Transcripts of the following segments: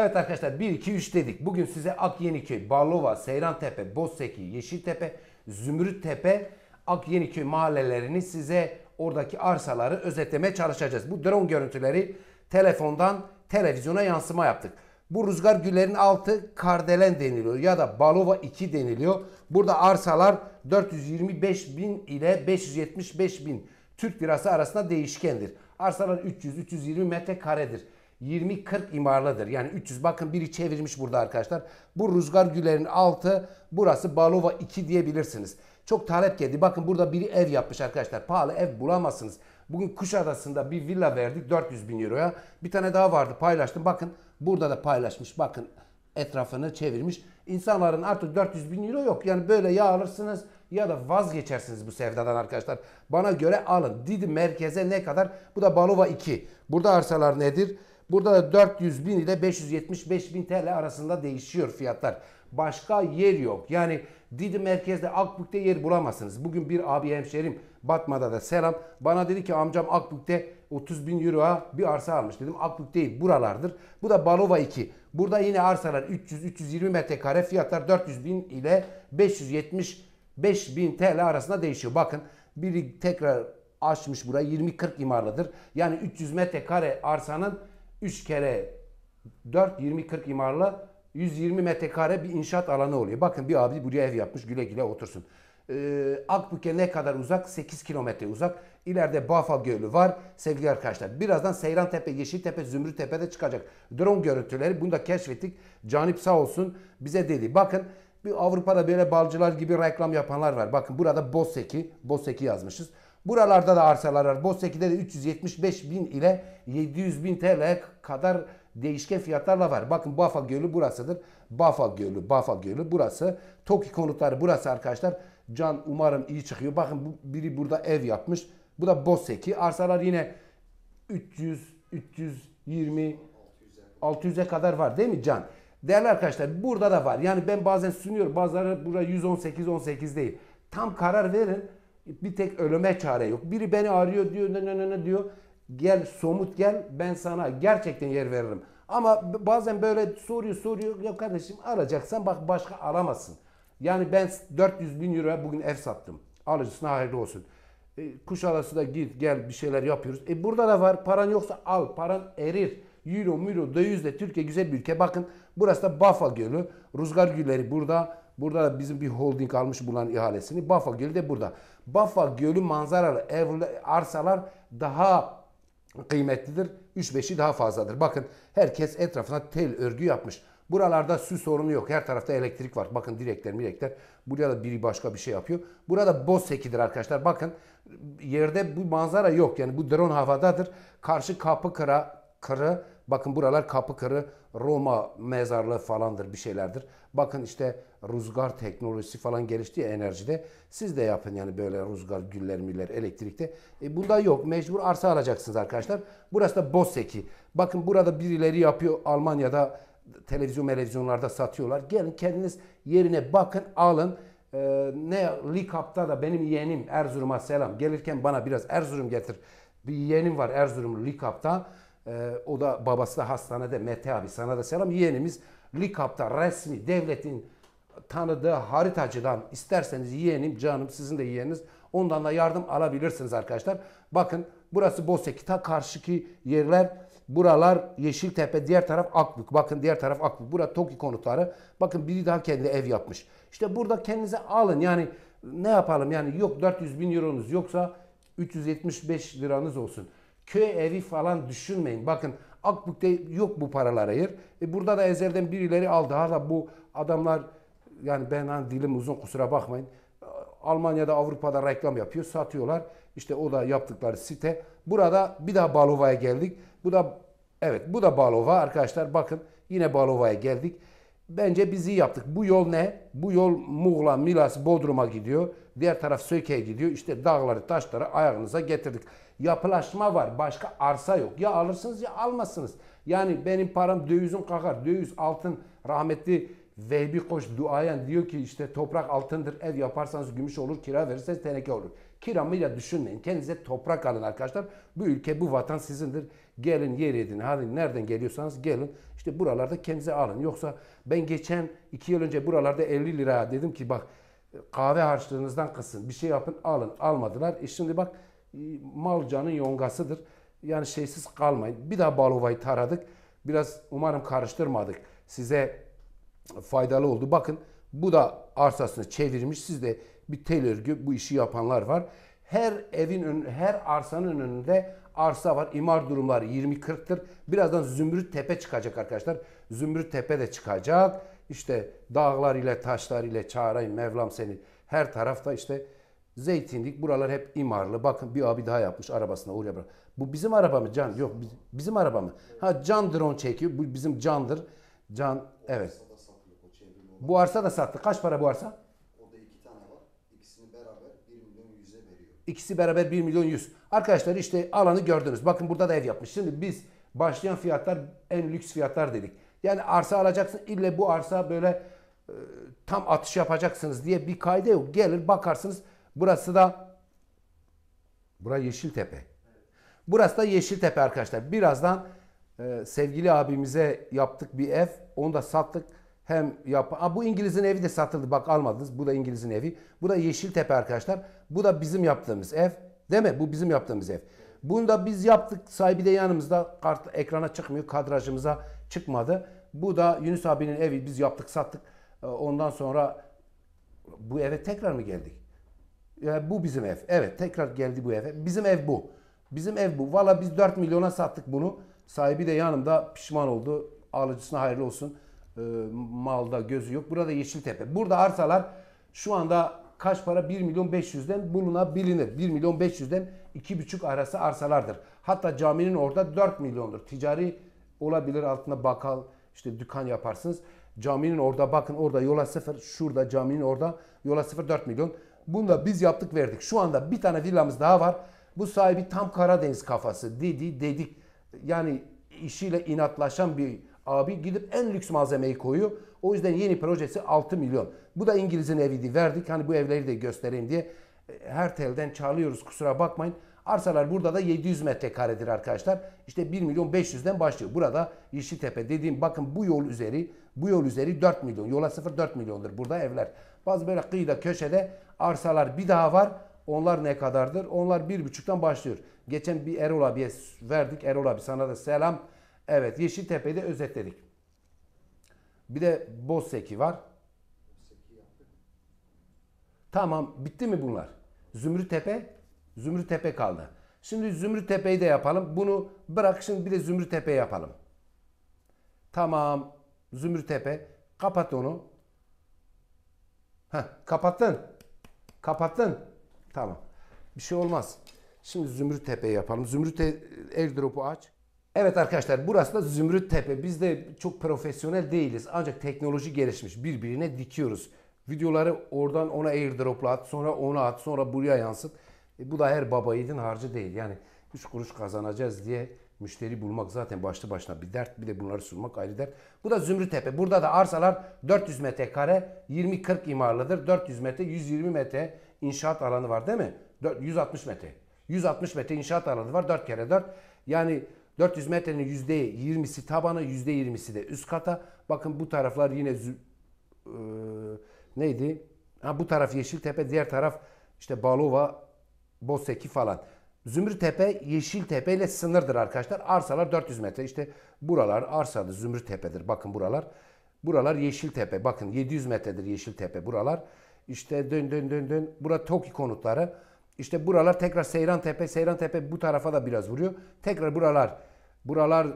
Evet arkadaşlar 1, 2, 3 dedik. Bugün size Ak Yeniköy, Akyeniköy, Barlova, Tepe, Bozseki, Yeşiltepe, Ak Yeniköy mahallelerini size oradaki arsaları özetlemeye çalışacağız. Bu drone görüntüleri telefondan televizyona yansıma yaptık. Bu rüzgar güllerin altı kardelen deniliyor ya da balova 2 deniliyor. Burada arsalar 425 bin ile 575 bin Türk lirası arasında değişkendir. Arsalar 300-320 metrekaredir. 20-40 imarlıdır. Yani 300 bakın biri çevirmiş burada arkadaşlar. Bu Rüzgar Güler'in altı burası Balova 2 diyebilirsiniz. Çok talep geldi. Bakın burada biri ev yapmış arkadaşlar. Pahalı ev bulamazsınız. Bugün Kuşadası'nda bir villa verdik 400 bin euroya. Bir tane daha vardı paylaştım. Bakın burada da paylaşmış. Bakın etrafını çevirmiş. İnsanların artık 400 bin euro yok. Yani böyle ya alırsınız ya da vazgeçersiniz bu sevdadan arkadaşlar. Bana göre alın. Didi merkeze ne kadar? Bu da Balova 2. Burada arsalar nedir? Burada da 400 bin ile 575 bin TL arasında değişiyor fiyatlar. Başka yer yok. Yani Didi merkezde Akbük'te yer bulamazsınız. Bugün bir abi hemşerim Batma'da da selam. Bana dedi ki amcam Akbük'te 30 bin euroya bir arsa almış. Dedim Akbük değil buralardır. Bu da Balova 2. Burada yine arsalar 300-320 metrekare fiyatlar 400 bin ile 575 bin TL arasında değişiyor. Bakın biri tekrar açmış burayı 20-40 imarlıdır. Yani 300 metrekare arsanın 3 kere 4 20 40 imarla 120 metrekare bir inşaat alanı oluyor. Bakın bir abi buraya ev yapmış güle güle otursun. Ee, Akbük'e ne kadar uzak? 8 kilometre uzak. İleride Bafa Gölü var sevgili arkadaşlar. Birazdan Seyran Tepe, Yeşiltepe, Zümrüttepe de çıkacak. Drone görüntüleri bunu da keşfettik. Canip sağ olsun bize dedi. Bakın bir Avrupa'da böyle balcılar gibi reklam yapanlar var. Bakın burada Bosseki, Bosseki yazmışız. Buralarda da arsalar var. 8'de de 375 bin ile 700 bin TL kadar değişken fiyatlarla var. Bakın Bafa Gölü burasıdır. Bafa Gölü, Bafa Gölü burası. Toki konutları burası arkadaşlar. Can umarım iyi çıkıyor. Bakın bu, biri burada ev yapmış. Bu da Boseki. Arsalar yine 300, 320, 600'e kadar var değil mi Can? Değerli arkadaşlar burada da var. Yani ben bazen sunuyorum. Bazıları burada 118, 18 değil. Tam karar verin. Bir tek ölüme çare yok. Biri beni arıyor diyor ne ne ne diyor. Gel somut gel ben sana gerçekten yer veririm. Ama bazen böyle soruyor soruyor. Ya kardeşim arayacaksan bak başka aramazsın. Yani ben 400 bin euro bugün ev sattım. Alıcısına hayırlı olsun. E, Kuşadası'da git gel bir şeyler yapıyoruz. E burada da var paran yoksa al paran erir. Euro, euro, dövizle Türkiye güzel bir ülke. Bakın burası da Bafa Gölü. Rüzgar gülleri burada. Burada bizim bir holding almış bulan ihalesini. Bafa Gölü de burada. Bafa Gölü manzaralı ev, arsalar daha kıymetlidir. 3-5'i daha fazladır. Bakın herkes etrafına tel örgü yapmış. Buralarda su sorunu yok. Her tarafta elektrik var. Bakın direkler direkler. Buraya da biri başka bir şey yapıyor. Burada boz hekidir arkadaşlar. Bakın yerde bu manzara yok. Yani bu drone havadadır. Karşı kapı kıra, kırı. Bakın buralar kapı kırı. Roma mezarlığı falandır bir şeylerdir. Bakın işte rüzgar teknolojisi falan gelişti ya enerjide. Siz de yapın yani böyle rüzgar güller miller elektrikte. E bunda yok. Mecbur arsa alacaksınız arkadaşlar. Burası da boseki. Bakın burada birileri yapıyor Almanya'da televizyon televizyonlarda satıyorlar. Gelin kendiniz yerine bakın alın. Ee, ne Likap'ta da benim yeğenim Erzurum'a selam. Gelirken bana biraz Erzurum getir. Bir yeğenim var Erzurumlu Likap'ta. Ee, o da babası da hastanede Mete abi sana da selam. Yeğenimiz Likap'ta resmi devletin tanıdığı haritacıdan isterseniz yeğenim canım sizin de yeğeniniz ondan da yardım alabilirsiniz arkadaşlar. Bakın burası Bosekita karşıki yerler buralar Yeşiltepe diğer taraf Akbük. Bakın diğer taraf Akbük. Burada Toki konutları. Bakın biri daha kendi ev yapmış. İşte burada kendinize alın yani ne yapalım yani yok 400 bin euronuz yoksa 375 liranız olsun köy evi falan düşünmeyin. Bakın Akbük'te yok bu paralar ayır E burada da ezelden birileri aldı. Hala bu adamlar yani ben hani dilim uzun kusura bakmayın. Almanya'da Avrupa'da reklam yapıyor satıyorlar. İşte o da yaptıkları site. Burada bir daha Balova'ya geldik. Bu da evet bu da Balova arkadaşlar bakın yine Balova'ya geldik. Bence biz iyi yaptık. Bu yol ne? Bu yol Muğla, Milas, Bodrum'a gidiyor. Diğer taraf Söke'ye gidiyor. İşte dağları, taşları ayağınıza getirdik. Yapılaşma var. Başka arsa yok. Ya alırsınız ya almazsınız. Yani benim param dövizim kakar. Döviz, altın, rahmetli Vehbi Koç duayen diyor ki işte toprak altındır. Ev yaparsanız gümüş olur, kira verirseniz teneke olur. Kiramıyla düşünmeyin. Kendinize toprak alın arkadaşlar. Bu ülke, bu vatan sizindir. Gelin yer edin. Hadi nereden geliyorsanız gelin. İşte buralarda kendinize alın. Yoksa ben geçen iki yıl önce buralarda 50 lira dedim ki bak kahve harçlığınızdan kısın. Bir şey yapın alın. Almadılar. E şimdi bak e, malcanın yongasıdır. Yani şeysiz kalmayın. Bir daha Balova'yı taradık. Biraz umarım karıştırmadık. Size faydalı oldu. Bakın bu da arsasını çevirmiş. Sizde bir tel örgü bu işi yapanlar var. Her evin ön, her arsanın önünde arsa var. İmar durumları 20-40'tır. Birazdan Zümrüt Tepe çıkacak arkadaşlar. Zümrüt Tepe de çıkacak. İşte dağlar ile taşlar ile çağırayım Mevlam seni. Her tarafta işte zeytinlik buralar hep imarlı. Bakın bir abi daha yapmış arabasına uğur yapar. Bu bizim araba mı Can? Yok bizim araba mı? Ha Can drone çekiyor. Bu bizim Can'dır. Can evet. Bu arsa da sattı. Kaç para bu arsa? Orada iki tane var. İkisini beraber 1 milyon 100'e veriyor. İkisi beraber 1 milyon 100. Arkadaşlar işte alanı gördünüz. Bakın burada da ev yapmış. Şimdi biz başlayan fiyatlar en lüks fiyatlar dedik. Yani arsa alacaksın ille bu arsa böyle e, tam atış yapacaksınız diye bir kayda yok. Gelir bakarsınız burası da burası Yeşiltepe. Evet. Burası da Yeşiltepe arkadaşlar. Birazdan e, sevgili abimize yaptık bir ev. Onu da sattık hem yap. Aa, bu İngiliz'in evi de satıldı. Bak almadınız. Bu da İngiliz'in evi. Bu da Yeşiltepe arkadaşlar. Bu da bizim yaptığımız ev. Değil mi? Bu bizim yaptığımız ev. Bunu da biz yaptık. Sahibi de yanımızda. Kart ekrana çıkmıyor. Kadrajımıza çıkmadı. Bu da Yunus abinin evi. Biz yaptık sattık. Ee, ondan sonra bu eve tekrar mı geldik? Yani ee, bu bizim ev. Evet tekrar geldi bu eve. Bizim ev bu. Bizim ev bu. Valla biz 4 milyona sattık bunu. Sahibi de yanımda pişman oldu. Alıcısına hayırlı olsun e, malda gözü yok. Burada Yeşiltepe. Burada arsalar şu anda kaç para? 1 milyon 500'den bulunabilinir. 1 milyon 500'den 2,5 arası arsalardır. Hatta caminin orada 4 milyondur. Ticari olabilir altına bakal işte dükkan yaparsınız. Caminin orada bakın orada yola sıfır. Şurada caminin orada yola sıfır 4 milyon. Bunu da biz yaptık verdik. Şu anda bir tane villamız daha var. Bu sahibi tam Karadeniz kafası dedi dedik. Yani işiyle inatlaşan bir Abi gidip en lüks malzemeyi koyuyor. O yüzden yeni projesi 6 milyon. Bu da İngiliz'in eviydi. Verdik hani bu evleri de göstereyim diye. E, her telden çağırıyoruz kusura bakmayın. Arsalar burada da 700 metrekaredir arkadaşlar. İşte 1 milyon 500'den başlıyor. Burada Yeşiltepe dediğim bakın bu yol üzeri bu yol üzeri 4 milyon. Yola 0 4 milyondur burada evler. Bazı böyle kıyıda köşede arsalar bir daha var. Onlar ne kadardır? Onlar 1,5'tan başlıyor. Geçen bir Erol abiye verdik. Erol abi sana da selam. Evet Yeşiltepe'de özetledik. Bir de Bozseki var. Tamam bitti mi bunlar? Zümrüttepe, Zümrüttepe kaldı. Şimdi Zümrüttepe'yi de yapalım. Bunu bırak şimdi bir de Zümrüttepe yapalım. Tamam. Zümrüttepe. Kapat onu. Heh, kapattın. Kapattın. Tamam. Bir şey olmaz. Şimdi Zümrüttepe yapalım. Zümrüt airdrop'u aç. Evet arkadaşlar burası da Zümrüt Tepe. Biz de çok profesyonel değiliz. Ancak teknoloji gelişmiş. Birbirine dikiyoruz. Videoları oradan ona airdropla at, sonra ona at, sonra buraya yansıt. E, bu da her baba yiğidin harcı değil. Yani 3 kuruş kazanacağız diye müşteri bulmak zaten başlı başına bir dert. Bir de bunları sunmak ayrı dert. Bu da Zümrüt Tepe Burada da arsalar 400 metrekare 20-40 imarlıdır. 400 metre 120 metre inşaat alanı var değil mi? 160 metre. 160 metre inşaat alanı var. 4 kere 4. Yani 400 metrenin %20'si tabana, %20'si de üst kata. Bakın bu taraflar yine e, neydi? Ha, bu taraf Yeşiltepe, diğer taraf işte Balova, Boseki falan. Zümrüttepe Yeşiltepe ile sınırdır arkadaşlar. Arsalar 400 metre. İşte buralar arsadır. Zümrüttepe'dir. Bakın buralar. Buralar Yeşiltepe. Bakın 700 metredir Yeşiltepe buralar. İşte dön dön dön dön. Bura TOKİ konutları. İşte buralar tekrar Seyran Tepe. Seyran Tepe bu tarafa da biraz vuruyor. Tekrar buralar Buralar e,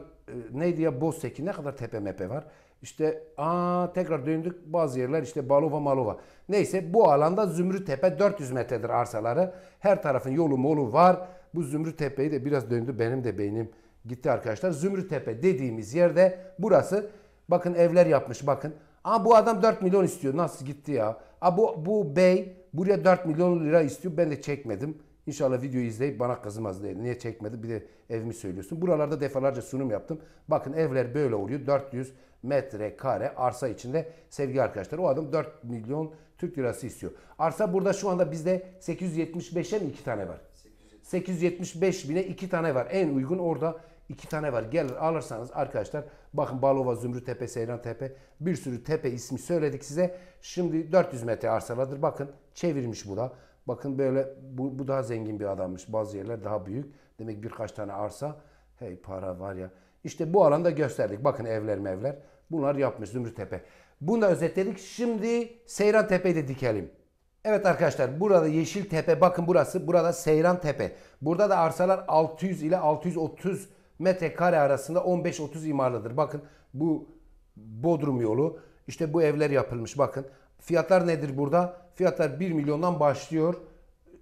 neydi ya Boztekin ne kadar tepe mepe var. İşte aa tekrar döndük bazı yerler işte Balova Malova. Neyse bu alanda Tepe 400 metredir arsaları. Her tarafın yolu molu var. Bu Tepe'yi de biraz döndü benim de beynim gitti arkadaşlar. Tepe dediğimiz yerde burası. Bakın evler yapmış bakın. Aa bu adam 4 milyon istiyor. Nasıl gitti ya? Aa bu, bu bey buraya 4 milyon lira istiyor. Ben de çekmedim. İnşallah videoyu izleyip bana kızmaz değil. Niye çekmedi bir de evimi söylüyorsun. Buralarda defalarca sunum yaptım. Bakın evler böyle oluyor. 400 metrekare arsa içinde sevgi arkadaşlar. O adam 4 milyon Türk lirası istiyor. Arsa burada şu anda bizde 875'e mi 2 tane var? 875 bine 2 tane var. En uygun orada 2 tane var. Gelir alırsanız arkadaşlar bakın Balova, Seyran Tepe, bir sürü tepe ismi söyledik size. Şimdi 400 metre arsaladır. Bakın çevirmiş bu da. Bakın böyle bu, bu daha zengin bir adammış. Bazı yerler daha büyük. Demek birkaç tane arsa. Hey para var ya. İşte bu alanda gösterdik. Bakın evler mevler. Bunlar yapmış Zümrüt Tepe. Bunu da özetledik. Şimdi Seyran Tepe'yi de dikelim. Evet arkadaşlar burada Yeşil Tepe bakın burası. Burada Seyran Tepe. Burada da arsalar 600 ile 630 metrekare arasında 15-30 imarlıdır. Bakın bu Bodrum yolu. işte bu evler yapılmış bakın. Fiyatlar nedir burada? Fiyatlar 1 milyondan başlıyor.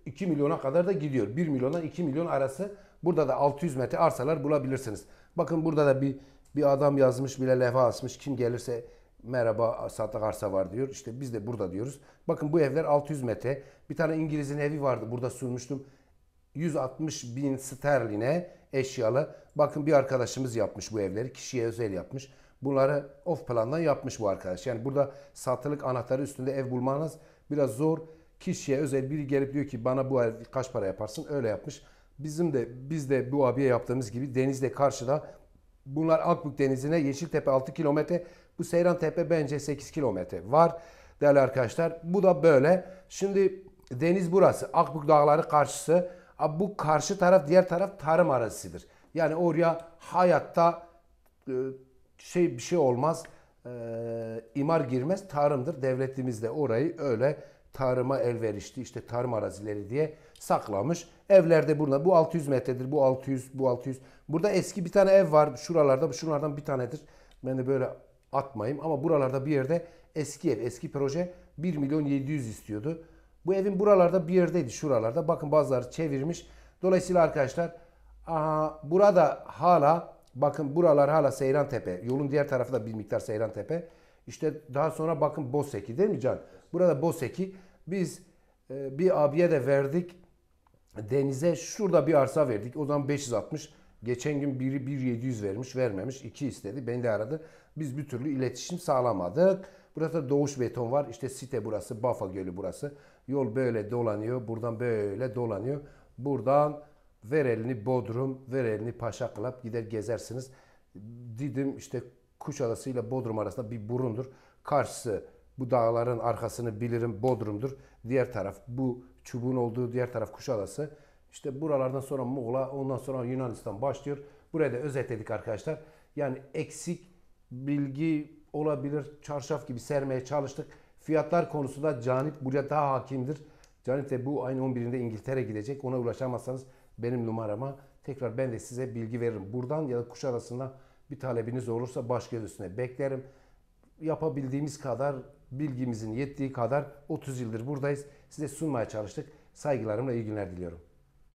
2 milyona kadar da gidiyor. 1 milyondan 2 milyon arası. Burada da 600 metre arsalar bulabilirsiniz. Bakın burada da bir bir adam yazmış bile levha asmış. Kim gelirse merhaba satlık arsa var diyor. İşte biz de burada diyoruz. Bakın bu evler 600 metre. Bir tane İngiliz'in evi vardı. Burada sürmüştüm, 160 bin sterline eşyalı. Bakın bir arkadaşımız yapmış bu evleri. Kişiye özel yapmış. Bunları off plandan yapmış bu arkadaş. Yani burada satılık anahtarı üstünde ev bulmanız biraz zor. Kişiye özel biri gelip diyor ki bana bu ev kaç para yaparsın öyle yapmış. Bizim de biz de bu abiye yaptığımız gibi denizde karşıda bunlar Akbük Denizi'ne Yeşiltepe 6 kilometre. Bu Seyran Tepe bence 8 kilometre var değerli arkadaşlar. Bu da böyle. Şimdi deniz burası. Akbük Dağları karşısı. Bu karşı taraf diğer taraf tarım arazisidir. Yani oraya hayatta e, şey bir şey olmaz. E, imar girmez tarımdır. Devletimiz de orayı öyle tarıma elverişli işte tarım arazileri diye saklamış. Evlerde burada bu 600 metredir. Bu 600, bu 600. Burada eski bir tane ev var. Şuralarda şunlardan bir tanedir. Ben de böyle atmayayım ama buralarda bir yerde eski ev, eski proje 1 milyon 700 istiyordu. Bu evin buralarda bir yerdeydi şuralarda. Bakın bazıları çevirmiş. Dolayısıyla arkadaşlar aha, burada hala Bakın buralar hala Seyran Tepe. Yolun diğer tarafı da bir miktar Seyran Tepe. İşte daha sonra bakın Boseki değil mi Can? Burada Boseki biz e, bir abiye de verdik. Denize şurada bir arsa verdik. O zaman 560. Geçen gün biri 1700 vermiş vermemiş. 2 istedi. Beni de aradı. Biz bir türlü iletişim sağlamadık. Burada doğuş beton var. İşte site burası. Bafa Gölü burası. Yol böyle dolanıyor. Buradan böyle dolanıyor. Buradan Ver elini Bodrum, ver elini Paşaklap gider gezersiniz. Didim işte Kuşadası ile Bodrum arasında bir burundur. Karşısı bu dağların arkasını bilirim Bodrum'dur. Diğer taraf bu çubuğun olduğu diğer taraf Kuşadası. İşte buralardan sonra Muğla, ondan sonra Yunanistan başlıyor. Buraya da özetledik arkadaşlar. Yani eksik bilgi olabilir, çarşaf gibi sermeye çalıştık. Fiyatlar konusunda Canip buraya daha hakimdir. Canip de bu ayın 11'inde İngiltere gidecek. Ona ulaşamazsanız benim numarama. Tekrar ben de size bilgi veririm. Buradan ya da kuş arasında bir talebiniz olursa başka üstüne beklerim. Yapabildiğimiz kadar, bilgimizin yettiği kadar 30 yıldır buradayız. Size sunmaya çalıştık. Saygılarımla iyi günler diliyorum.